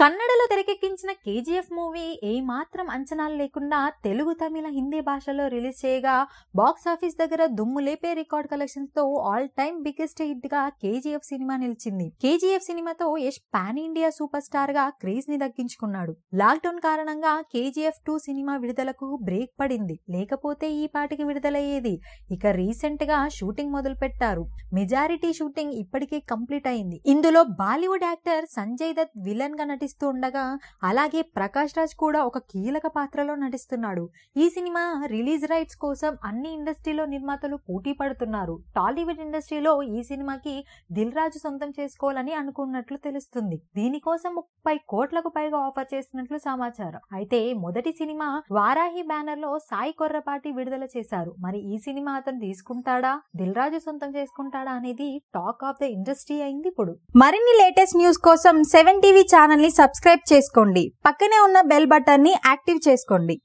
కన్నడలో తెరకెక్కించిన KGF movie ఏమాత్రం అంచనాలు లేకుండా తెలుగు తమిళ హిందీ భాషలో రిలీజ్ చేయగా బాక్స్ ఆఫీస్ దగ్గర దుమ్ము లేపే రికార్డ్ కలెక్షన్స్ తో ఆల్ టైమ్ బిగ్గెస్ట్ హిట్ గా కేజీఎఫ్ సినిమా నిలిచింది కేజీఎఫ్ సినిమాతో Yash pan India super star గా క్రేజ్ ని దక్కించుకున్నాడు లాక్డౌన్ కారణంగా కేజీఎఫ్ టూ సినిమా విడుదలకు బ్రేక్ పడింది లేకపోతే ఈ పాటికి విడుదలయ్యేది ఇక రీసెంట్ గా షూటింగ్ మొదలు పెట్టారు మెజారిటీ షూటింగ్ ఇప్పటికే కంప్లీట్ అయింది ఇందులో Bollywood actor Sanjay Dutt villain గా నటి నటిస్తూ ఉండగా అలాగే ప్రకాష్ రాజ్ కూడా ఒక కీలక పాత్రలో నటిస్తున్నాడు ఈ సినిమా రిలీజ్ రైట్స్ కోసం అన్ని ఇండస్ట్రీలో నిర్మాతలు పోటీ పడుతున్నారు టాలీవుడ్ ఇండస్ట్రీలో ఈ సినిమాకి దిల్ రాజు సొంతం చేసుకోవాలని అనుకున్నట్లు తెలుస్తుంది దీనికోసం ముప్పై కోట్లకు పైగా ఆఫర్ చేసినట్లు సమాచారం అయితే మొదటి సినిమా వారాహి బ్యానర్ లో సాయి కొర్రపాటి విడుదల చేశారు మరి ఈ సినిమా అతను తీసుకుంటాడా దిల్ రాజు సొంతం చేసుకుంటాడా అనేది టాక్ ఆఫ్ ద ఇండస్ట్రీ అయింది ఇప్పుడు మరిన్ని లేటెస్ట్ న్యూస్ కోసం సెవెన్ టీవీ ఛానల్ ని సబ్స్క్రైబ్ చేసుకోండి పక్కనే ఉన్న బెల్ బటన్ని యాక్టివ్ చేసుకోండి